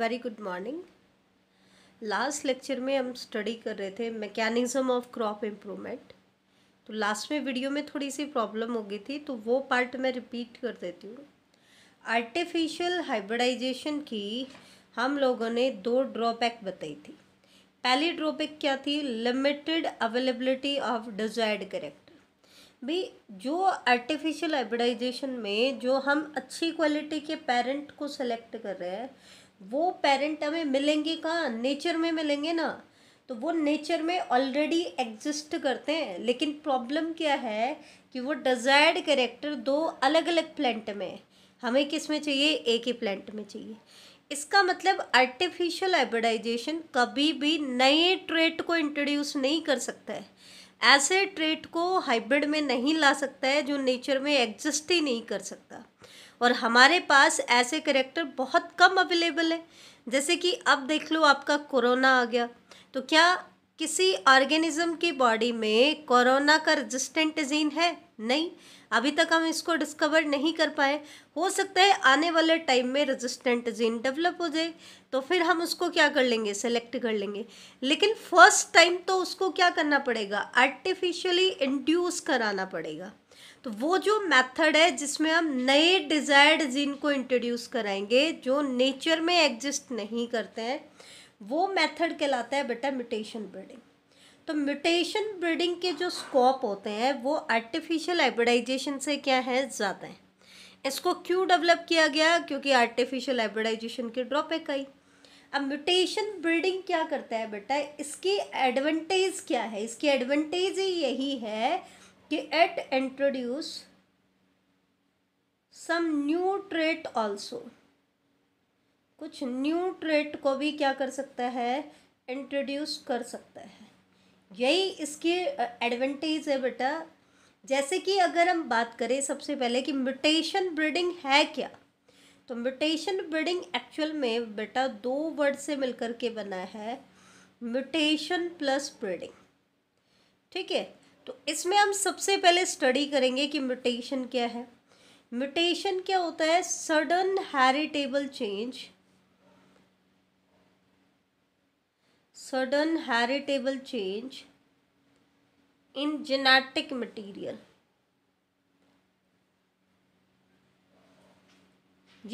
very good morning last lecture में हम study कर रहे थे मैकेनिज़्म ऑफ क्रॉप इम्प्रूवमेंट तो लास्ट में वीडियो में थोड़ी सी प्रॉब्लम हो गई थी तो वो पार्ट मैं रिपीट कर देती हूँ आर्टिफिशियल हाइब्रिडाइजेशन की हम लोगों ने दो ड्रॉबैक बताई थी पहली ड्रॉबैक क्या थी limited availability of desired correct भी जो आर्टिफिशियल हाइब्रिडाइजेशन में जो हम अच्छी क्वालिटी के पेरेंट को सेलेक्ट कर रहे हैं वो पेरेंट हमें मिलेंगे कहाँ नेचर में मिलेंगे ना तो वो नेचर में ऑलरेडी एग्जिस्ट करते हैं लेकिन प्रॉब्लम क्या है कि वो डिज़ायर्ड करेक्टर दो अलग अलग प्लांट में हमें किस में चाहिए एक ही प्लांट में चाहिए इसका मतलब आर्टिफिशियल हाइब्रिडाइजेशन कभी भी नए ट्रेट को इंट्रोड्यूस नहीं कर सकता है ऐसे ट्रेट को हाइब्रिड में नहीं ला सकता है जो नेचर में एग्जिस्ट ही नहीं कर सकता और हमारे पास ऐसे करेक्टर बहुत कम अवेलेबल है जैसे कि अब देख लो आपका कोरोना आ गया तो क्या किसी ऑर्गेनिज्म की बॉडी में कोरोना का रजिस्टेंट जीन है नहीं अभी तक हम इसको डिस्कवर नहीं कर पाए हो सकता है आने वाले टाइम में रजिस्टेंट जीन डेवलप हो जाए तो फिर हम उसको क्या कर लेंगे सेलेक्ट कर लेंगे लेकिन फर्स्ट टाइम तो उसको क्या करना पड़ेगा आर्टिफिशियली इंड्यूस कराना पड़ेगा तो वो जो मेथड है जिसमें हम नए डिज़ायर्ड जीन को इंट्रोड्यूस कराएंगे जो नेचर में एग्जिस्ट नहीं करते हैं वो मेथड कहलाता है बेटा म्यूटेशन ब्रीडिंग तो म्यूटेशन ब्रीडिंग के जो स्कोप होते हैं वो आर्टिफिशियल हाइब्रिडाइजेशन से क्या है ज़्यादा है इसको क्यों डेवलप किया गया क्योंकि आर्टिफिशियल हाइब्रिडाइजेशन के ड्रॉबैक आई अब म्यूटेशन ब्रीडिंग क्या करता है बेटा इसकी एडवांटेज क्या है इसकी एडवांटेज यही है कि it introduce some new trait also कुछ न्यू ट्रेट को भी क्या कर सकता है इंट्रोड्यूस कर सकता है यही इसकी एडवांटेज है बेटा जैसे कि अगर हम बात करें सबसे पहले कि म्यूटेशन ब्रीडिंग है क्या तो म्यूटेशन ब्रीडिंग एक्चुअल में बेटा दो वर्ड से मिलकर के बना है म्यूटेशन प्लस ब्रीडिंग ठीक है तो इसमें हम सबसे पहले स्टडी करेंगे कि म्यूटेशन क्या है म्यूटेशन क्या होता है sudden heritable change sudden heritable change in genetic material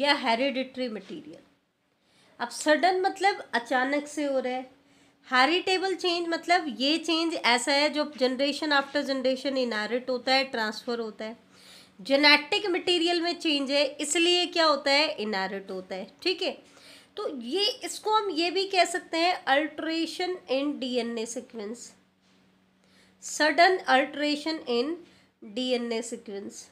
या हेरिडिटरी मटेरियल अब सडन मतलब अचानक से हो रहा है हैरिटेबल चेंज मतलब ये चेंज ऐसा है जो जनरेशन आफ्टर जनरेशन इनहेरिट होता है ट्रांसफ़र होता है जेनेटिक मटेरियल में चेंज है इसलिए क्या होता है इनहेरिट होता है ठीक है तो ये इसको हम ये भी कह सकते हैं alteration in DNA sequence sudden alteration in DNA sequence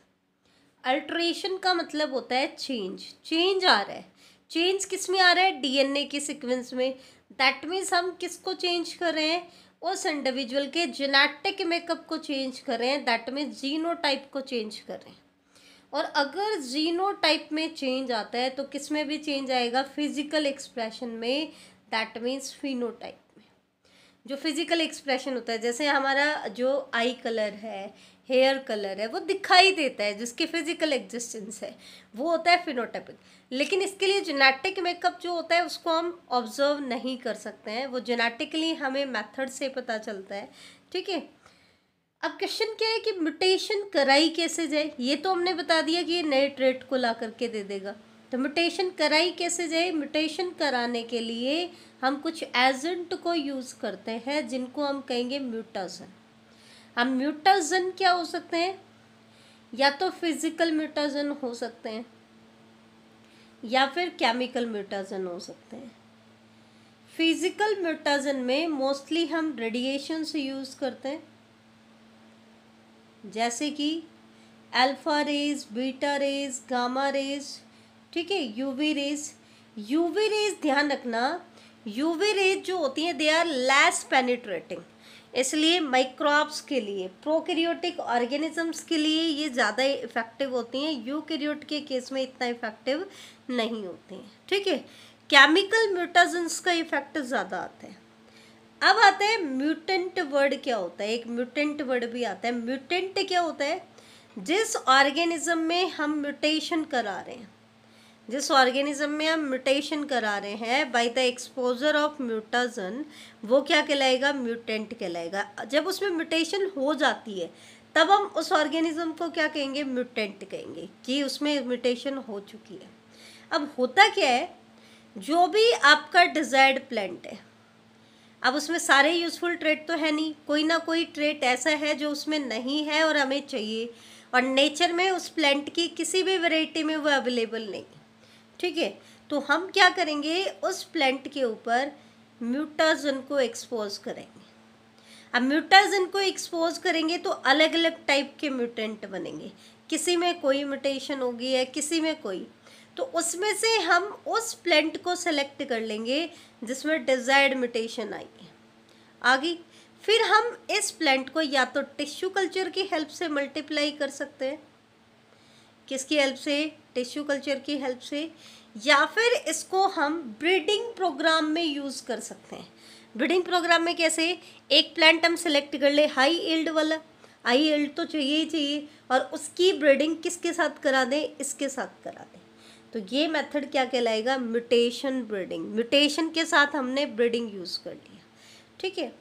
alteration का मतलब होता है चेंज चेंज आ रहा है चेंज किस में आ रहा है डीएनए के सीक्वेंस में दैट मीन्स हम किसको चेंज कर रहे हैं उस इंडिविजुअल के जेनेटिक मेकअप को चेंज कर रहे हैं दैट मीन्स जीनो टाइप को चेंज कर रहे हैं और अगर जीनो टाइप में चेंज आता है तो किस में भी चेंज आएगा फिजिकल एक्सप्रेशन में दैट मीन्स फिनो टाइप में जो फिजिकल एक्सप्रेशन होता है जैसे हमारा जो आई कलर है हेयर कलर है वो दिखाई देता है जिसकी फिजिकल एग्जिस्टेंस है वो होता है फिनोटेपिक लेकिन इसके लिए जेनेटिक मेकअप जो होता है उसको हम ऑब्जर्व नहीं कर सकते हैं वो जेनेटिकली हमें मेथड से पता चलता है ठीक है अब क्वेश्चन क्या है कि म्यूटेशन कराई कैसे जाए ये तो हमने बता दिया कि ये नए ट्रेट को ला करके दे देगा तो म्यूटेशन कराई कैसे जाए म्यूटेशन कराने के लिए हम कुछ एजेंट को यूज़ करते हैं जिनको हम कहेंगे म्यूटासन हम म्यूटाजन क्या हो सकते हैं या तो फिजिकल म्यूटाजन हो सकते हैं या फिर केमिकल म्यूटाजन हो सकते हैं फिजिकल म्यूटाजन में मोस्टली हम रेडिएशन से यूज़ करते हैं जैसे कि alpha rays beta rays gamma rays ठीक है यूवी रेज यूवी रेज ध्यान रखना यूवी रेज जो होती हैं दे आर लेस पेनिट्रेटिंग इसलिए माइक्रोब्स के लिए प्रोकैरियोटिक ऑर्गेनिजम्स के लिए ये ज़्यादा इफेक्टिव होती हैं यूकैरियोट के केस में इतना इफेक्टिव नहीं होते हैं ठीक है केमिकल म्यूटाजेंस का इफेक्ट ज़्यादा आता है अब आता है म्यूटेंट वर्ड क्या होता है एक म्यूटेंट वर्ड भी आता है म्यूटेंट क्या होता है जिस ऑर्गेनिज्म में हम म्यूटेशन करा रहे हैं जिस ऑर्गेनिज्म में हम म्यूटेशन करा रहे हैं by the exposure of mutagen वो क्या कहलाएगा म्यूटेंट कहलाएगा जब उसमें म्यूटेशन हो जाती है तब हम उस ऑर्गेनिज्म को क्या कहेंगे म्यूटेंट कहेंगे कि उसमें म्यूटेशन हो चुकी है अब होता क्या है जो भी आपका डिजायर्ड प्लांट है अब उसमें सारे यूज़फुल ट्रेड तो है नहीं कोई ना कोई ट्रेट ऐसा है जो उसमें नहीं है और हमें चाहिए और नेचर में उस प्लांट की किसी भी वैरायटी में वो अवेलेबल नहीं ठीक है तो हम क्या करेंगे उस प्लांट के ऊपर म्यूटाजन को एक्सपोज करेंगे अब म्यूटाजन को एक्सपोज करेंगे तो अलग अलग टाइप के म्यूटेंट बनेंगे किसी में कोई म्यूटेशन होगी या किसी में कोई तो उसमें से हम उस प्लांट को सेलेक्ट कर लेंगे जिसमें डिजायर्ड म्यूटेशन आई है आगे फिर हम इस प्लांट को या तो टिश्यू कल्चर की हेल्प से मल्टीप्लाई कर सकते हैं किसकी हेल्प से टिश्यू कल्चर की हेल्प से या फिर इसको हम ब्रीडिंग प्रोग्राम में यूज़ कर सकते हैं ब्रीडिंग प्रोग्राम में कैसे एक प्लांट हम सेलेक्ट कर ले हाई एल्ड वाला हाई एल्ड तो चाहिए ही चाहिए और उसकी ब्रीडिंग किसके साथ करा दें इसके साथ करा दें तो ये मेथड क्या कहलाएगा म्यूटेशन ब्रीडिंग म्यूटेशन के साथ हमने ब्रीडिंग यूज़ कर लिया ठीक है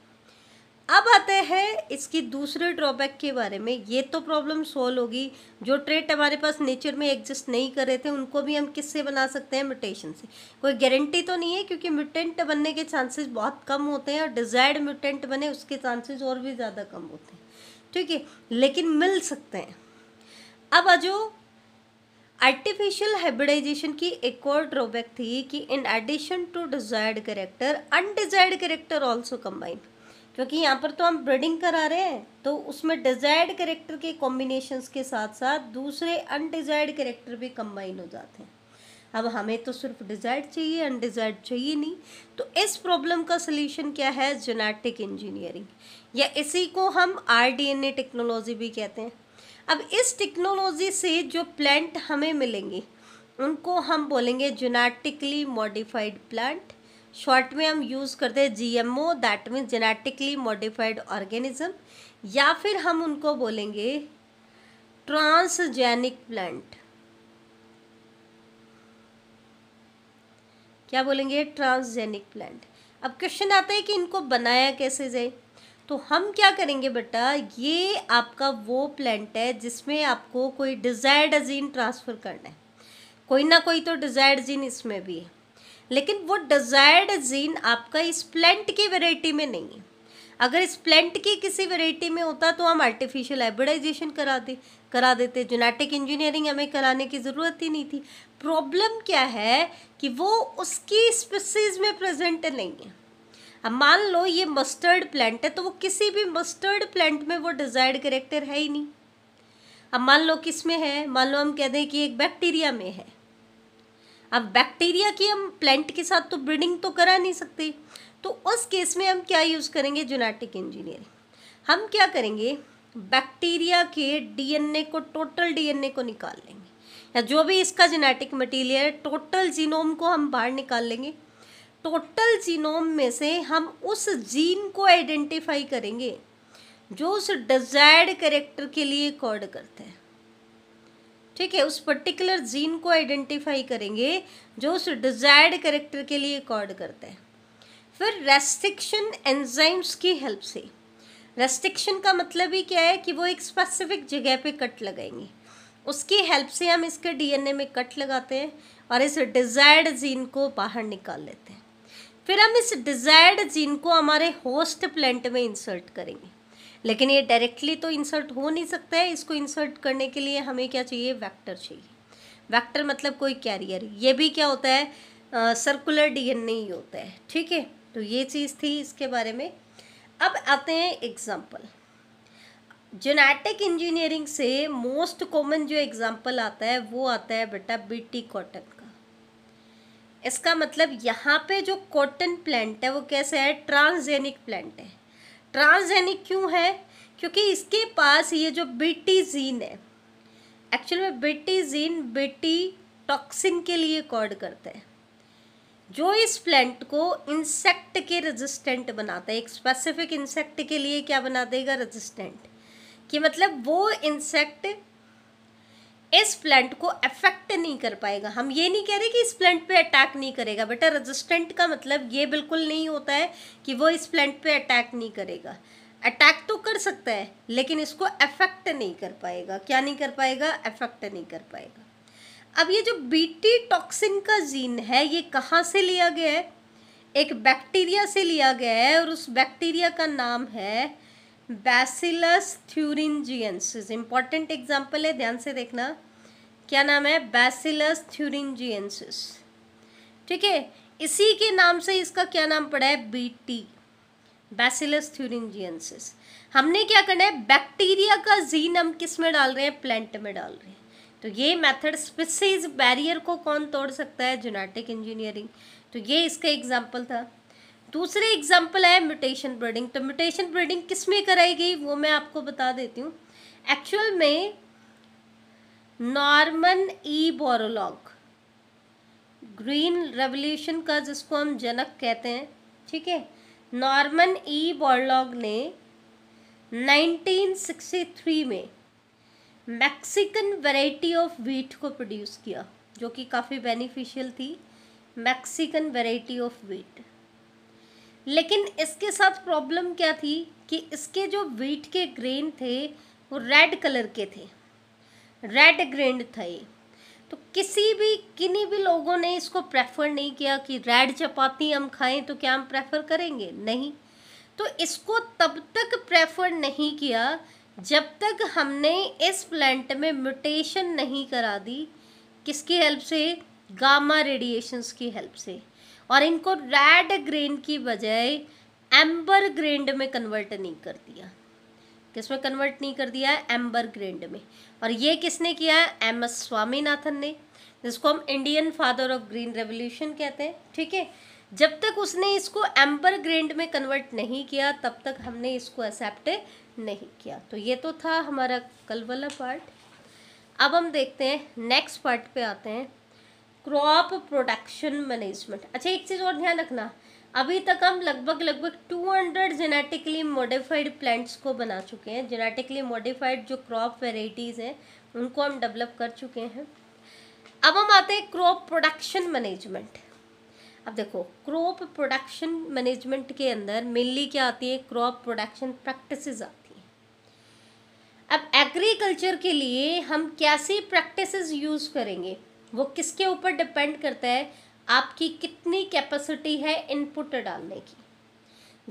अब आते हैं इसकी दूसरे ड्रॉबैक के बारे में ये तो प्रॉब्लम सॉल्व होगी जो ट्रेट हमारे पास नेचर में एग्जिस्ट नहीं कर रहे थे उनको भी हम किससे बना सकते हैं म्यूटेशन से कोई गारंटी तो नहीं है क्योंकि म्यूटेंट बनने के चांसेस बहुत कम होते हैं और डिज़ायर्ड म्यूटेंट बने उसके चांसेज और भी ज़्यादा कम होते हैं ठीक है लेकिन मिल सकते हैं अब आज आर्टिफिशियल हाइब्रिडाइजेशन की एक और ड्रॉबैक थी कि in addition to desired character undesired character also combined क्योंकि यहाँ पर तो हम ब्रीडिंग करा रहे हैं तो उसमें डिजायर्ड करेक्टर के कॉम्बिनेशंस के साथ साथ दूसरे अनडिजायर्ड करेक्टर भी कंबाइन हो जाते हैं अब हमें तो सिर्फ डिजायर्ड चाहिए अनडिजायर्ड चाहिए नहीं तो इस प्रॉब्लम का सलूशन क्या है जेनेटिक इंजीनियरिंग या इसी को हम ए टेक्नोलॉजी भी कहते हैं अब इस टेक्नोलॉजी से जो प्लांट हमें मिलेंगे उनको हम बोलेंगे जेनेटिकली मॉडिफाइड प्लांट शॉर्ट में हम यूज़ करते हैं GMO that means genetically modified organism या फिर हम उनको बोलेंगे ट्रांसजेनिक प्लांट क्या बोलेंगे ट्रांसजेनिक प्लांट अब क्वेश्चन आता है कि इनको बनाया कैसे जाए तो हम क्या करेंगे बेटा ये आपका वो प्लांट है जिसमें आपको कोई डिज़ायर्ड जीन ट्रांसफ़र करना है कोई ना कोई तो डिज़ायर्ड जीन इसमें भी है लेकिन वो डिज़ायर्ड जीन आपका इस प्लेंट की वेराइटी में नहीं है अगर इस की किसी वेराइटी में होता तो हम आर्टिफिशियल हाइब्रिडाइजेशन करा दे करा देते जेनेटिक इंजीनियरिंग हमें कराने की ज़रूरत ही नहीं थी प्रॉब्लम क्या है कि वो उसकी स्पीसीज में प्रेजेंट नहीं है अब मान लो ये मस्टर्ड प्लांट है तो वो किसी भी मस्टर्ड प्लांट में वो डिज़ायर्ड करेक्टर है ही नहीं अब मान लो किस में है मान लो हम कह दें कि एक बैक्टीरिया में है अब बैक्टीरिया की हम प्लांट के साथ तो ब्रीडिंग तो करा नहीं सकते तो उस केस में हम क्या यूज़ करेंगे जेनेटिक इंजीनियरिंग हम क्या करेंगे बैक्टीरिया के डीएनए को टोटल डीएनए को निकाल लेंगे या जो भी इसका जेनेटिक मटेरियल है टोटल जीनोम को हम बाहर निकाल लेंगे टोटल जीनोम में से हम उस जीन को आइडेंटिफाई करेंगे जो उस डिजायर्ड करेक्टर के लिए कोड करते हैं ठीक है उस पर्टिकुलर जीन को आइडेंटिफाई करेंगे जो उस डिजायर्ड करेक्टर के लिए कॉड करता है फिर रेस्ट्रिक्शन एंजाइम्स की हेल्प से रेस्ट्रिक्शन का मतलब ही क्या है कि वो एक स्पेसिफिक जगह पे कट लगाएंगे उसकी हेल्प से हम इसके डीएनए में कट लगाते हैं और इस डिज़ायर्ड जीन को बाहर निकाल लेते हैं फिर हम इस डिज़ायर्ड जीन को हमारे होस्ट प्लांट में इंसर्ट करेंगे लेकिन ये डायरेक्टली तो इंसर्ट हो नहीं सकता है इसको इंसर्ट करने के लिए हमें क्या चाहिए वैक्टर चाहिए वैक्टर मतलब कोई कैरियर ये भी क्या होता है सर्कुलर डीएनए ही होता है ठीक है तो ये चीज़ थी इसके बारे में अब आते हैं एग्जाम्पल जेनेटिक इंजीनियरिंग से मोस्ट कॉमन जो एग्जाम्पल आता है वो आता है बेटा बीटी कॉटन का इसका मतलब यहाँ पे जो कॉटन प्लांट है वो कैसे है ट्रांसजेनिक प्लांट है ट्रांसजेनिक क्यों है क्योंकि इसके पास ये जो बीटी जीन है एक्चुअल में बीटी जीन बीटी टॉक्सिन के लिए कॉड करता है जो इस प्लांट को इंसेक्ट के रेजिस्टेंट बनाता है एक स्पेसिफिक इंसेक्ट के लिए क्या बना देगा रेजिस्टेंट कि मतलब वो इंसेक्ट इस प्लांट को अफेक्ट नहीं कर पाएगा हम ये नहीं कह रहे कि इस प्लांट पे अटैक नहीं करेगा बेटा रेजिस्टेंट का मतलब ये बिल्कुल नहीं होता है कि वो इस प्लांट पे अटैक नहीं करेगा अटैक तो कर सकता है लेकिन इसको अफेक्ट नहीं कर पाएगा क्या नहीं कर पाएगा अफेक्ट नहीं कर पाएगा अब ये जो बीटी टॉक्सिन का जीन है ये कहाँ से लिया गया है एक बैक्टीरिया से लिया गया है और उस बैक्टीरिया का नाम है बैसिलस थ्यूरिनजियंस इम्पॉर्टेंट एग्जाम्पल है ध्यान से देखना क्या नाम है बैसिलस थ्यूरिंजियंसिस ठीक है इसी के नाम से इसका क्या नाम पड़ा है बी टी बैसिलस थ्यूरिंजियंसिस हमने क्या करना है बैक्टीरिया का जीन हम किस में डाल रहे हैं प्लांट में डाल रहे हैं तो ये मेथड स्पीसीज बैरियर को कौन तोड़ सकता है जेनेटिक इंजीनियरिंग तो ये इसका एग्जाम्पल था दूसरे एग्जाम्पल है म्यूटेशन ब्रीडिंग तो म्यूटेशन ब्रीडिंग किस में कराई गई वो मैं आपको बता देती हूँ एक्चुअल में Norman E Borlaug green revolution का जिसको हम जनक कहते हैं ठीक है नॉर्मन ई बोरलॉग ने 1963 में मैक्सिकन वैरायटी ऑफ वीट को प्रोड्यूस किया जो कि काफ़ी बेनिफिशियल थी मैक्सिकन वैरायटी ऑफ वीट लेकिन इसके साथ प्रॉब्लम क्या थी कि इसके जो वीट के ग्रेन थे वो रेड कलर के थे रेड ग्रिंड थे तो किसी भी किन्हीं भी लोगों ने इसको प्रेफर नहीं किया कि रेड चपाती हम खाएं तो क्या हम प्रेफर करेंगे नहीं तो इसको तब तक प्रेफर नहीं किया जब तक हमने इस प्लांट में म्यूटेशन नहीं करा दी किसकी हेल्प से गामा रेडिएशंस की हेल्प से और इनको रेड ग्रेन की बजाय एम्बर ग्रेंड में कन्वर्ट नहीं कर दिया किस में कन्वर्ट नहीं कर दिया एम्बर ग्रेंड में और ये किसने किया है एम एस स्वामीनाथन ने जिसको हम Indian father of green revolution कहते हैं ठीक है जब तक उसने इसको एम्बर ग्रेंड में कन्वर्ट नहीं किया तब तक हमने इसको एक्सेप्ट नहीं किया तो ये तो था हमारा कल वाला पार्ट अब हम देखते हैं नेक्स्ट पार्ट पे आते हैं क्रॉप प्रोडक्शन मैनेजमेंट अच्छा एक चीज़ और ध्यान रखना अभी तक हम लगभग लगभग 200 जेनेटिकली मॉडिफाइड प्लांट्स को बना चुके हैं जेनेटिकली मॉडिफाइड जो क्रॉप वेराइटीज़ हैं उनको हम डेवलप कर चुके हैं अब हम आते हैं क्रॉप प्रोडक्शन मैनेजमेंट अब देखो क्रॉप प्रोडक्शन मैनेजमेंट के अंदर मेनली क्या आती है क्रॉप प्रोडक्शन प्रैक्टिसेस आती है अब एग्रीकल्चर के लिए हम कैसी प्रैक्टिसेस यूज़ करेंगे वो किसके ऊपर डिपेंड करता है आपकी कितनी कैपेसिटी है इनपुट डालने की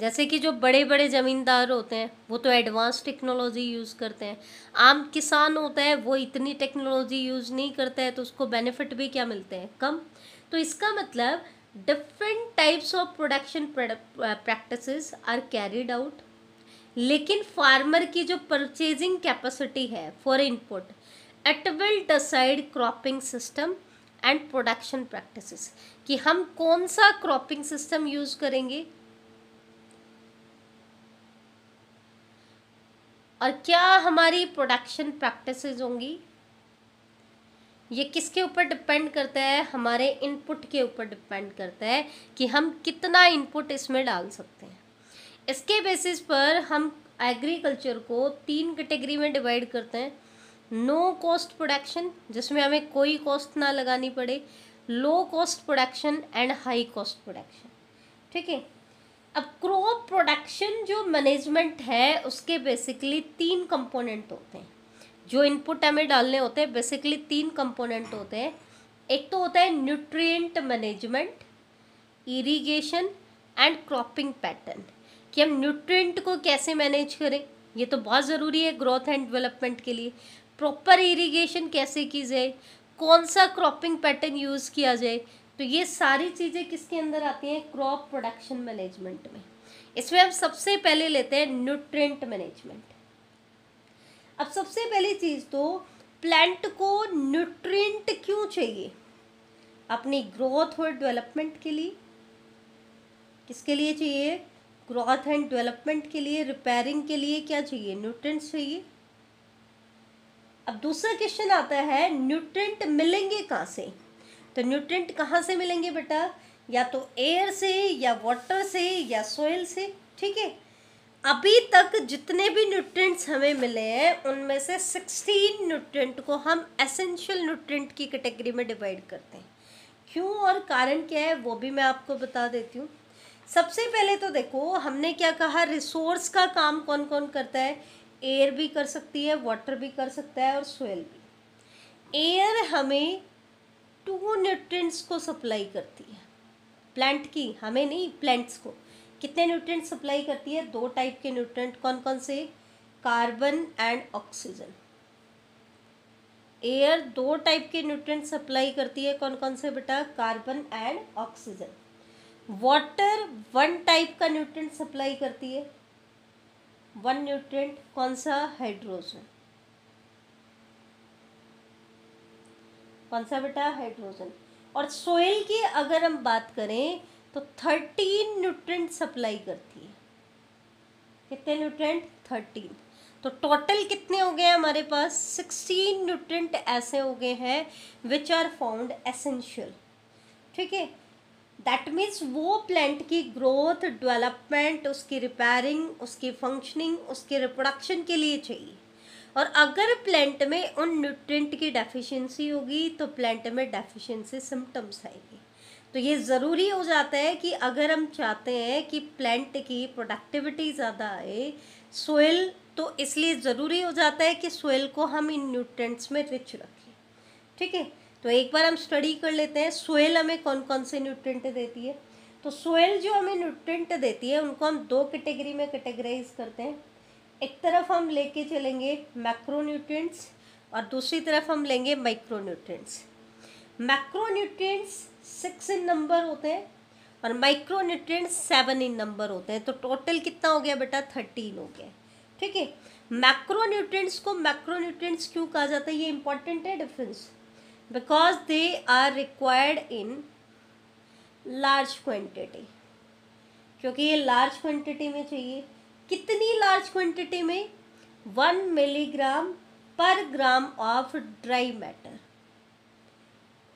जैसे कि जो बड़े बड़े ज़मींदार होते हैं वो तो एडवांस टेक्नोलॉजी यूज़ करते हैं आम किसान होता है वो इतनी टेक्नोलॉजी यूज़ नहीं करता है तो उसको बेनिफिट भी क्या मिलते हैं कम तो इसका मतलब different types of production practices are carried out लेकिन फार्मर की जो परचेजिंग कैपेसिटी है for input it will decide cropping system and production practices कि हम कौन सा क्रॉपिंग सिस्टम यूज करेंगे और क्या हमारी प्रोडक्शन प्रैक्टिसेस होंगी ये किसके ऊपर डिपेंड करता है हमारे इनपुट के ऊपर डिपेंड करता है कि हम कितना इनपुट इसमें डाल सकते हैं इसके बेसिस पर हम एग्रीकल्चर को तीन कैटेगरी में डिवाइड करते हैं नो कॉस्ट प्रोडक्शन जिसमें हमें कोई कॉस्ट ना लगानी पड़े low cost production and high cost production ठीक है अब क्रॉप प्रोडक्शन जो मैनेजमेंट है उसके बेसिकली तीन कंपोनेंट होते हैं जो इनपुट हमें डालने होते हैं बेसिकली तीन कंपोनेंट होते हैं एक तो होता है nutrient management irrigation and cropping pattern कि हम न्यूट्रिएंट को कैसे मैनेज करें ये तो बहुत ज़रूरी है ग्रोथ एंड डेवलपमेंट के लिए प्रॉपर इरिगेशन कैसे की जाए कौन सा क्रॉपिंग पैटर्न यूज़ किया जाए तो ये सारी चीज़ें किसके अंदर आती हैं क्रॉप प्रोडक्शन मैनेजमेंट में इसमें हम सबसे पहले लेते हैं न्यूट्रेंट मैनेजमेंट अब सबसे पहली चीज़ तो प्लांट को न्यूट्रेंट क्यों चाहिए अपनी ग्रोथ और डेवलपमेंट के लिए किसके लिए चाहिए ग्रोथ एंड डेवलपमेंट के लिए रिपेयरिंग के लिए क्या चाहिए न्यूट्रेंट्स चाहिए अब दूसरा क्वेश्चन आता है न्यूट्रेंट मिलेंगे कहाँ से तो न्यूट्रेंट कहाँ से मिलेंगे बेटा या तो एयर से या वाटर से या सोयल से ठीक है अभी तक जितने भी न्यूट्रेंट्स हमें मिले हैं उनमें से सिक्सटीन न्यूट्रेंट को हम एसेंशियल न्यूट्रेंट की कैटेगरी में डिवाइड करते हैं क्यों और कारण क्या है वो भी मैं आपको बता देती हूँ सबसे पहले तो देखो हमने क्या कहा रिसोर्स का काम कौन कौन करता है एयर भी कर सकती है वाटर भी कर सकता है और सोयल भी एयर हमें टू न्यूट्रिएंट्स को सप्लाई करती है प्लांट की हमें नहीं प्लांट्स को कितने न्यूट्रिएंट्स सप्लाई करती है दो टाइप के न्यूट्रिएंट कौन कौन से कार्बन एंड ऑक्सीजन एयर दो टाइप के न्यूट्रिएंट सप्लाई करती है कौन कौन से बेटा carbon and oxygen water one type का न्यूट्रिएंट सप्लाई करती है वन न्यूट्रेंट कौन सा हाइड्रोजन कौन सा बेटा हाइड्रोजन और सोयल की अगर हम बात करें तो थर्टीन न्यूट्रेंट सप्लाई करती है कितने न्यूट्रेंट थर्टीन तो टोटल कितने हो गए हमारे पास सिक्सटीन न्यूट्रेंट ऐसे हो गए हैं विच आर फाउंड एसेंशियल ठीक है दैट मीन्स वो प्लांट की ग्रोथ डेवलपमेंट उसकी रिपेयरिंग उसकी फंक्शनिंग उसके रिप्रोडक्शन के लिए चाहिए और अगर प्लांट में उन न्यूट्रिएंट की डेफिशिएंसी होगी तो प्लांट में डेफिशिएंसी सिम्टम्स आएगी तो ये ज़रूरी हो जाता है कि अगर हम चाहते हैं कि प्लांट की प्रोडक्टिविटी ज़्यादा आए सोयल तो इसलिए ज़रूरी हो जाता है कि सोयल को हम इन न्यूट्रेंट्स में रिच रखें ठीक है तो एक बार हम स्टडी कर लेते हैं सोयल हमें कौन कौन से न्यूट्रेंट देती है तो सोयल जो हमें न्यूट्रेंट देती है उनको हम दो कैटेगरी में कैटेगराइज करते हैं एक तरफ हम लेके चलेंगे मैक्रो न्यूट्रेंट्स और दूसरी तरफ हम लेंगे micro nutrients macro six in number होते हैं और micro nutrients seven in number होते हैं तो टोटल कितना हो गया बेटा थर्टीन हो गया ठीक है मैक्रो न्यूट्रेंट्स को मैक्रो न्यूट्रेंट्स क्यों कहा जाता है ये इंपॉर्टेंट है difference because they are required in large quantity क्योंकि ये लार्ज क्वान्टिटी में चाहिए कितनी लार्ज क्वान्टिटी में one milligram per gram of dry matter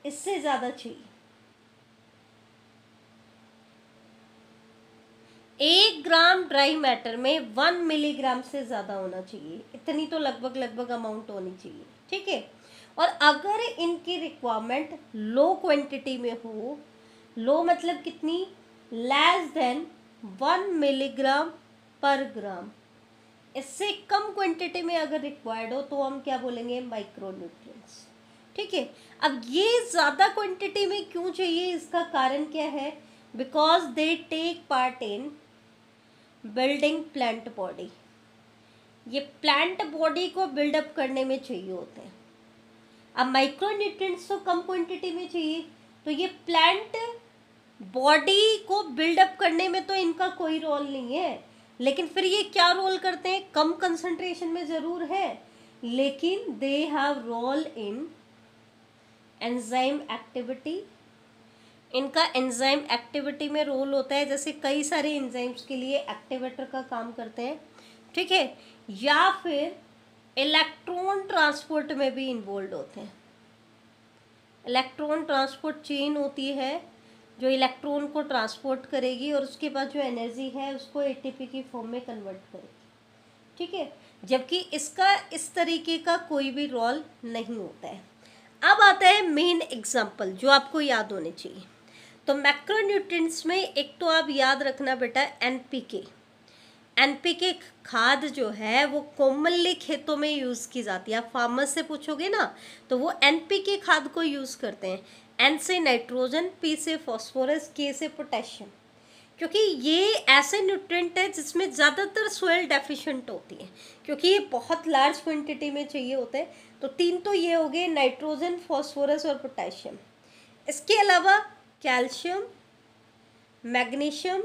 इससे ज़्यादा चाहिए एक ग्राम ड्राई मैटर में वन मिलीग्राम से ज़्यादा होना चाहिए इतनी तो लगभग लगभग अमाउंट होनी चाहिए ठीक है और अगर इनकी रिक्वायरमेंट लो क्वांटिटी में हो लो मतलब कितनी less than one milligram per ग्राम इससे कम क्वांटिटी में अगर रिक्वायर्ड हो तो हम क्या बोलेंगे माइक्रोन्यूट्रिएंट्स ठीक है अब ये ज़्यादा क्वांटिटी में क्यों चाहिए इसका कारण क्या है because they take part in building plant body ये प्लांट बॉडी को बिल्डअप करने में चाहिए होते हैं अब माइक्रो न्यूट्रिएंट्स तो कम क्वांटिटी में चाहिए तो ये प्लांट बॉडी को बिल्डअप करने में तो इनका कोई रोल नहीं है लेकिन फिर ये क्या रोल करते हैं कम कंसंट्रेशन में ज़रूर है लेकिन they have role in enzyme activity इनका एंजाइम एक्टिविटी में रोल होता है जैसे कई सारे एंजाइम्स के लिए एक्टिवेटर का काम करते हैं ठीक है या फिर इलेक्ट्रॉन ट्रांसपोर्ट में भी इन्वॉल्व होते हैं इलेक्ट्रॉन ट्रांसपोर्ट चेन होती है जो इलेक्ट्रॉन को ट्रांसपोर्ट करेगी और उसके बाद जो एनर्जी है उसको एटीपी की फॉर्म में कन्वर्ट करेगी ठीक है जबकि इसका इस तरीके का कोई भी रोल नहीं होता है अब आता है मेन एग्जाम्पल जो आपको याद होने चाहिए तो मैक्रोन्यूट्रिएंट्स में एक तो आप याद रखना बेटा एनपीके एनपीके खाद जो है वो कॉमनली खेतों में यूज़ की जाती है आप फार्मर्स से पूछोगे ना तो वो एनपीके खाद को यूज़ करते हैं एन से नाइट्रोजन पी से फॉस्फोरस के से पोटेशियम क्योंकि ये ऐसे न्यूट्रेंट है जिसमें ज़्यादातर सोयल डेफिशिएंट होती है क्योंकि ये बहुत लार्ज क्वांटिटी में चाहिए होते हैं तो तीन तो ये हो गए नाइट्रोजन फॉस्फोरस और पोटेशियम इसके अलावा कैल्शियम मैग्नीशियम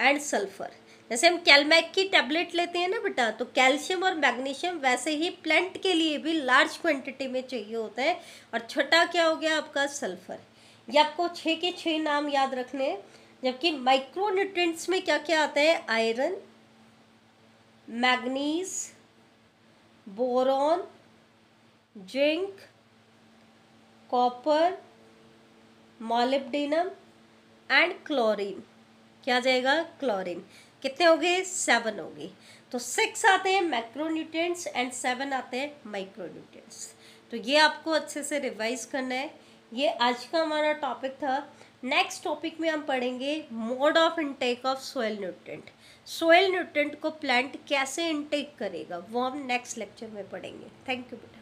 एंड सल्फ़र जैसे हम कैलमैक की टैबलेट लेते हैं ना बेटा तो कैल्शियम और मैग्नीशियम वैसे ही प्लांट के लिए भी लार्ज क्वांटिटी में चाहिए होता है और छोटा क्या हो गया आपका सल्फर ये आपको छः के छः नाम याद रखने जबकि माइक्रोन्यूट्रेंट्स में क्या क्या आता है iron manganese boron zinc copper molybdenum and chlorine क्या जाएगा क्लोरीन कितने हो गए सेवन हो गए तो सिक्स आते हैं मैक्रोन्यूट्रिएंट्स एंड सेवन आते हैं माइक्रोन्यूट्रिएंट्स तो ये आपको अच्छे से रिवाइज करना है ये आज का हमारा टॉपिक था नेक्स्ट टॉपिक में हम पढ़ेंगे mode of intake of soil nutrient soil nutrient को प्लांट कैसे इनटेक करेगा वो हम नेक्स्ट लेक्चर में पढ़ेंगे थैंक यू बेटा